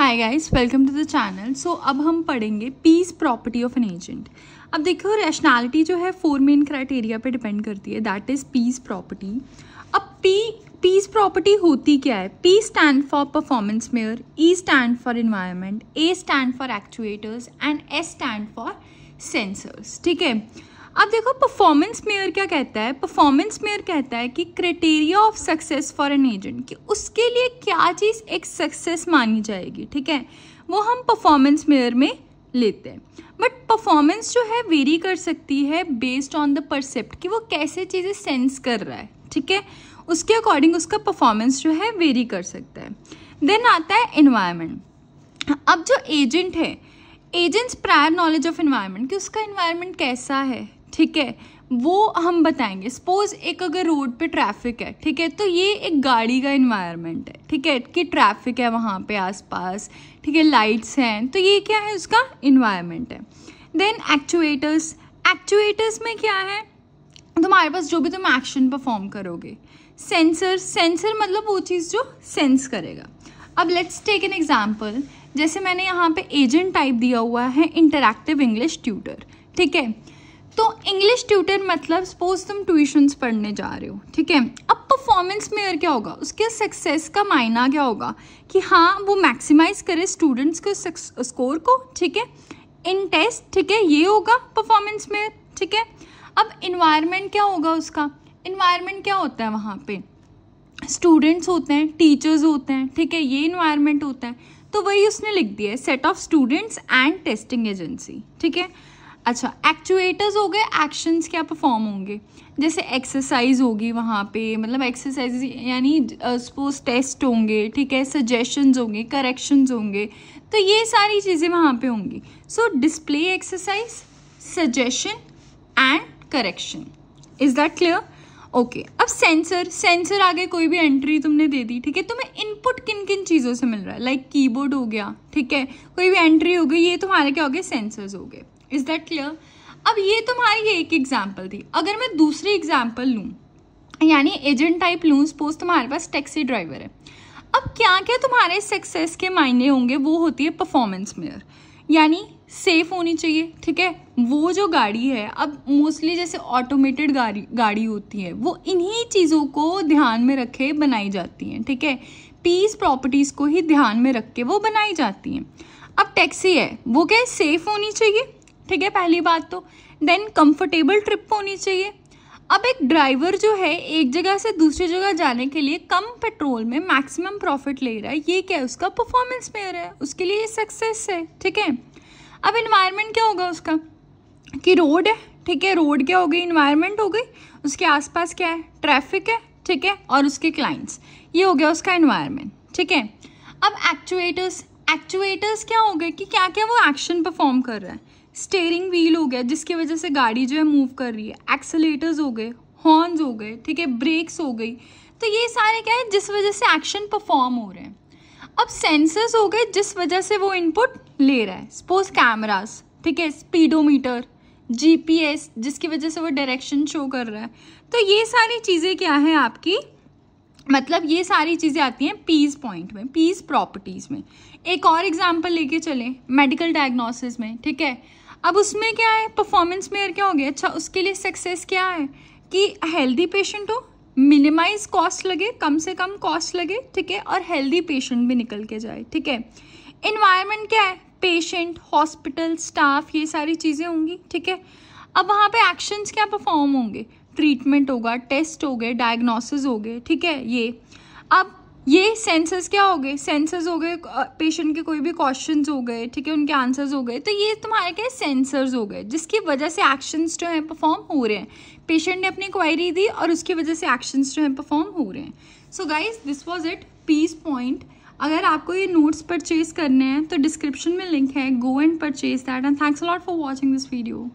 hi guys welcome to the channel so अब हम पढ़ेंगे PEAS property of an agent अब देखो रैशनैलिटी जो है फोर मेन क्राइटेरिया पे डिपेंड करती है दैट इज़ पीस प्रॉपर्टी अब पी पीस प्रॉपर्टी होती क्या है P stand for performance measure E stand for environment A stand for actuators and S stand for sensors ठीक है अब देखो परफॉर्मेंस मेयर क्या कहता है परफॉर्मेंस मेयर कहता है कि criteria of success for an agent कि उसके लिए क्या चीज़ एक सक्सेस मानी जाएगी ठीक है वो हम परफॉर्मेंस मेयर में लेते हैं बट परफॉर्मेंस जो है वेरी कर सकती है बेस्ड ऑन द परसेप्ट कि वो कैसे चीज़ें सेंस कर रहा है ठीक है उसके अकॉर्डिंग उसका परफॉर्मेंस जो है वेरी कर सकता है देन आता है इन्वायरमेंट अब जो एजेंट है agents prior knowledge of environment कि उसका इन्वायरमेंट कैसा है ठीक है वो हम बताएंगे सपोज एक अगर रोड पे ट्रैफिक है ठीक है तो ये एक गाड़ी का इन्वायरमेंट है ठीक है कि ट्रैफिक है वहाँ पे आसपास ठीक है लाइट्स हैं तो ये क्या है उसका इन्वायरमेंट है देन एक्चुएटर्स एक्चुएटर्स में क्या है तुम्हारे पास जो भी तुम एक्शन परफॉर्म करोगे सेंसर सेंसर मतलब वो चीज़ जो सेंस करेगा अब लेट्स टेक एन एग्जाम्पल जैसे मैंने यहाँ पे एजेंट टाइप दिया हुआ है इंटरैक्टिव इंग्लिश ट्यूटर ठीक है तो इंग्लिश ट्यूटर मतलब सपोज तुम ट्यूशन्स पढ़ने जा रहे हो ठीक है अब परफॉर्मेंस मेयर क्या होगा उसके सक्सेस का मायना क्या होगा कि हाँ वो मैक्सिमाइज करे स्टूडेंट्स के स्कोर को ठीक है इन टेस्ट ठीक है ये होगा परफॉर्मेंस मेयर ठीक है अब इन्वायरमेंट क्या होगा उसका इन्वायरमेंट क्या होता है वहाँ पर स्टूडेंट्स होते हैं टीचर्स होते हैं ठीक है ये इन्वायरमेंट होता है तो वही उसने लिख दिया है set of students and testing agency ठीक है अच्छा एक्चुएटर्स हो गए एक्शंस क्या परफॉर्म होंगे जैसे एक्सरसाइज होगी वहाँ पे मतलब एक्सरसाइज यानी सपोज टेस्ट होंगे ठीक है सजेशंस होंगे करेक्शंस होंगे तो ये सारी चीज़ें वहाँ पे होंगी so display exercise suggestion and correction is that clear okay okay, अब सेंसर सेंसर आगे कोई भी एंट्री तुमने दे दी ठीक है तुम्हें इनपुट किन किन चीज़ों से मिल रहा है लाइक like कीबोर्ड हो गया ठीक है कोई भी एंट्री हो गई ये तुम्हारे क्या हो गए सेंसर्स हो गए इज़ दैट क्लियर अब ये तुम्हारी एक एग्जाम्पल थी अगर मैं दूसरी एग्जाम्पल लूँ यानी एजेंट टाइप लूँ सपोज तुम्हारे पास टैक्सी ड्राइवर है अब क्या क्या तुम्हारे सक्सेस के मायने होंगे वो होती है परफॉर्मेंस मेयर यानी सेफ़ होनी चाहिए ठीक है वो जो गाड़ी है अब मोस्टली जैसे ऑटोमेटेड गाड़ी गाड़ी होती है वो इन्हीं चीज़ों को ध्यान में रखे बनाई जाती हैं ठीक है पीस प्रॉपर्टीज़ को ही ध्यान में रख के वो बनाई जाती हैं अब टैक्सी है वो क्या सेफ़ होनी चाहिए ठीक है पहली बात तो देन कंफर्टेबल ट्रिप होनी चाहिए अब एक ड्राइवर जो है एक जगह से दूसरी जगह जाने के लिए कम पेट्रोल में मैक्सिमम प्रॉफिट ले रहा है ये क्या है उसका परफॉर्मेंस मेयर है उसके लिए ये सक्सेस है ठीक है अब इन्वायरमेंट क्या होगा उसका कि रोड है ठीक है रोड क्या हो गई इन्वायरमेंट हो गई उसके आसपास क्या है ट्रैफिक है ठीक है और उसके क्लाइंट्स ये हो गया उसका इन्वायरमेंट ठीक है अब एक्चुएटर्स एक्चुएटर्स क्या हो गए कि क्या क्या वो एक्शन परफॉर्म कर रहा है स्टेयरिंग व्हील हो गया जिसकी वजह से गाड़ी जो है मूव कर रही है एक्सेलेटर्स हो गए हॉर्नस हो गए ठीक है ब्रेक्स हो गई तो ये सारे क्या है जिस वजह से एक्शन परफॉर्म हो रहे हैं अब सेंसर्स हो गए जिस वजह से वो इनपुट ले रहा है सपोज कैमरास ठीक है स्पीडोमीटर जीपीएस जिसकी वजह से वो डायरेक्शन शो कर रहा है तो ये सारी चीज़ें क्या है आपकी मतलब ये सारी चीज़ें आती हैं पीस पॉइंट e में पीस प्रॉपर्टीज़ e में एक और एग्जाम्पल लेके चलें मेडिकल डायग्नोसिस में ठीक है अब उसमें क्या है परफॉर्मेंस मेयर क्या हो गया अच्छा उसके लिए सक्सेस क्या है कि हेल्दी पेशेंट हो मिनिमाइज कॉस्ट लगे कम से कम कॉस्ट लगे ठीक है और हेल्दी पेशेंट भी निकल के जाए ठीक है इन्वायरमेंट क्या है पेशेंट हॉस्पिटल स्टाफ ये सारी चीज़ें होंगी ठीक है अब वहाँ पे एक्शंस क्या परफॉर्म होंगे ट्रीटमेंट होगा टेस्ट हो गए डायग्नोसिस हो गए ठीक है ये अब ये सेंसर्स क्या हो गए सेंसर्स हो गए पेशेंट के कोई भी क्वेश्चन हो गए ठीक है उनके आंसर्स हो गए तो ये तुम्हारे क्या सेंसर्स हो गए जिसकी वजह से एक्शंस जो हैं परफॉर्म हो रहे हैं पेशेंट ने अपनी क्वायरी दी और उसकी वजह से एक्शंस जो हैं परफॉर्म हो रहे हैं so guys this was it PEAS point अगर आपको ये नोट्स परचेज करने हैं तो डिस्क्रिप्शन में लिंक है go and purchase that and thanks lot for watching this video